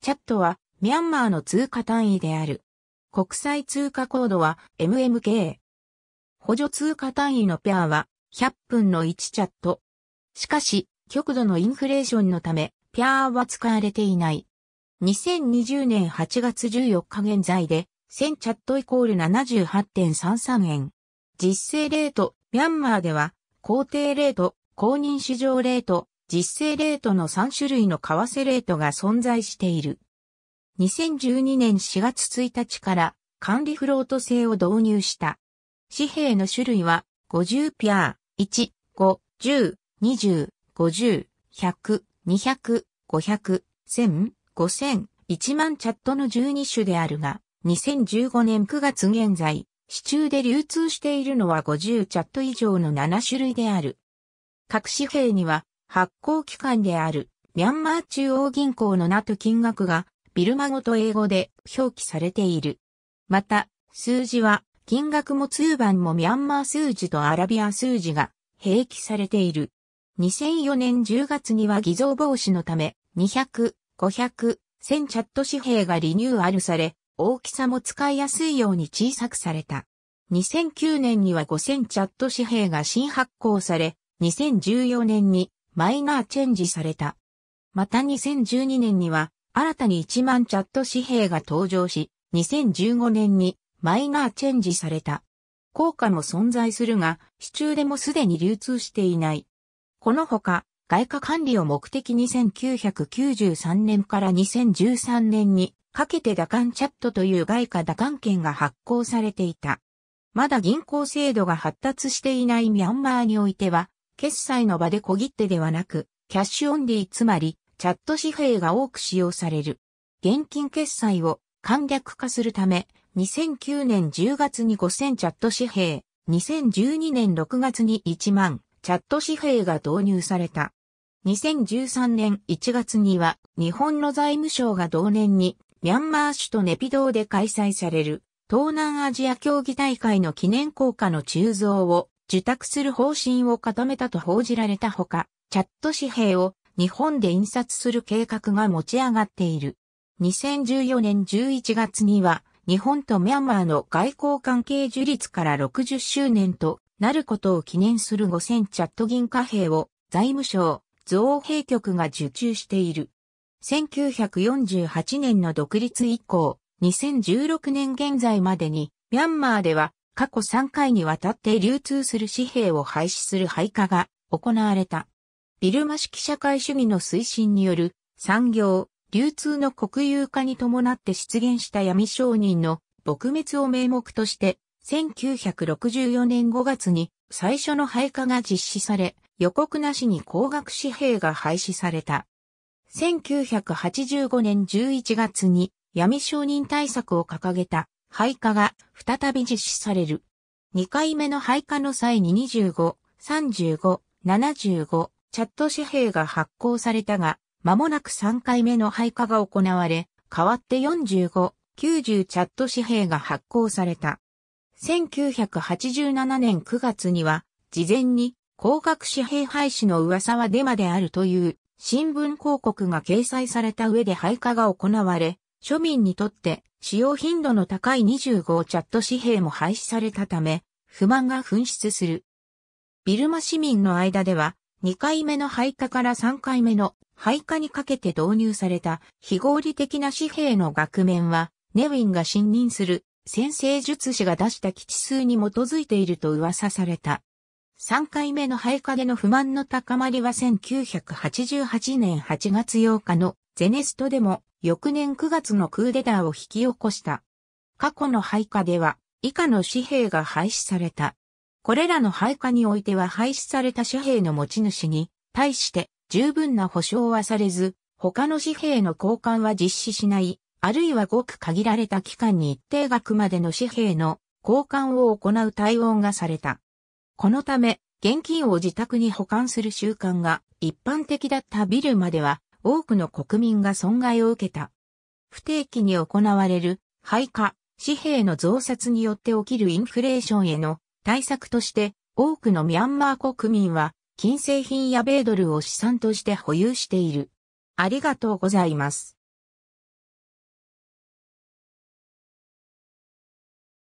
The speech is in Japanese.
チャットはミャンマーの通貨単位である。国際通貨コードは MMK。補助通貨単位のペアは100分の1チャット。しかし、極度のインフレーションのため、ペアは使われていない。2020年8月14日現在で、1000チャットイコール78.33円。実勢レート、ミャンマーでは、肯定レート、公認市場レート、実勢レートの3種類の為替レートが存在している。2012年4月1日から管理フロート制を導入した。紙幣の種類は50ピアー、1、5、10、20、50、100、200、500、1000、5000、1万チャットの12種であるが、2015年9月現在、市中で流通しているのは50チャット以上の7種類である。各紙幣には発行機関であるミャンマー中央銀行の名と金額がビルマ語と英語で表記されている。また、数字は金額も通番もミャンマー数字とアラビア数字が併記されている。2004年10月には偽造防止のため200、500、1000チャット紙幣がリニューアルされ、大きさも使いやすいように小さくされた。2009年には5000チャット紙幣が新発行され、2014年にマイナーチェンジされた。また2012年には新たに1万チャット紙幣が登場し、2015年にマイナーチェンジされた。効果も存在するが、市中でもすでに流通していない。このほか、外貨管理を目的に1993年から2013年にかけて打艦チャットという外貨打艦券が発行されていた。まだ銀行制度が発達していないミャンマーにおいては、決済の場で小切手ではなく、キャッシュオンリーつまり、チャット紙幣が多く使用される。現金決済を簡略化するため、2009年10月に5000チャット紙幣、2012年6月に1万チャット紙幣が導入された。2013年1月には日本の財務省が同年にミャンマー首都ネピドーで開催される東南アジア競技大会の記念硬貨の鋳造を受託する方針を固めたと報じられたほか、チャット紙幣を日本で印刷する計画が持ち上がっている。2014年11月には、日本とミャンマーの外交関係樹立から60周年となることを記念する5000チャット銀貨幣を財務省造幣局が受注している。1948年の独立以降、2016年現在までにミャンマーでは過去3回にわたって流通する紙幣を廃止する廃下が行われた。ビルマ式社会主義の推進による産業、流通の国有化に伴って出現した闇商人の撲滅を名目として、1964年5月に最初の廃下が実施され、予告なしに高額紙幣が廃止された。1985年11月に闇商人対策を掲げた廃下が再び実施される。2回目の廃下の際に25、35、75、チャット紙幣が発行されたが、間もなく3回目の廃下が行われ、代わって45、90チャット紙幣が発行された。1987年9月には、事前に高額紙幣廃止の噂はデマであるという新聞広告が掲載された上で廃下が行われ、庶民にとって使用頻度の高い25チャット紙幣も廃止されたため、不満が噴出する。ビルマ市民の間では、2回目の廃下から3回目の廃下にかけて導入された非合理的な紙幣の額面は、ネウィンが信任する先生術師が出した基地数に基づいていると噂された。3回目の廃下での不満の高まりは1988年8月8日のゼネストでも翌年9月のクーデターを引き起こした。過去の廃下では、以下の紙幣が廃止された。これらの廃下においては廃止された紙幣の持ち主に対して十分な保証はされず、他の紙幣の交換は実施しない、あるいはごく限られた期間に一定額までの紙幣の交換を行う対応がされた。このため、現金を自宅に保管する習慣が一般的だったビルまでは多くの国民が損害を受けた。不定期に行われる廃下、紙幣の増刷によって起きるインフレーションへの対策として多くのミャンマー国民は金製品や米ドルを資産として保有している。ありがとうございます。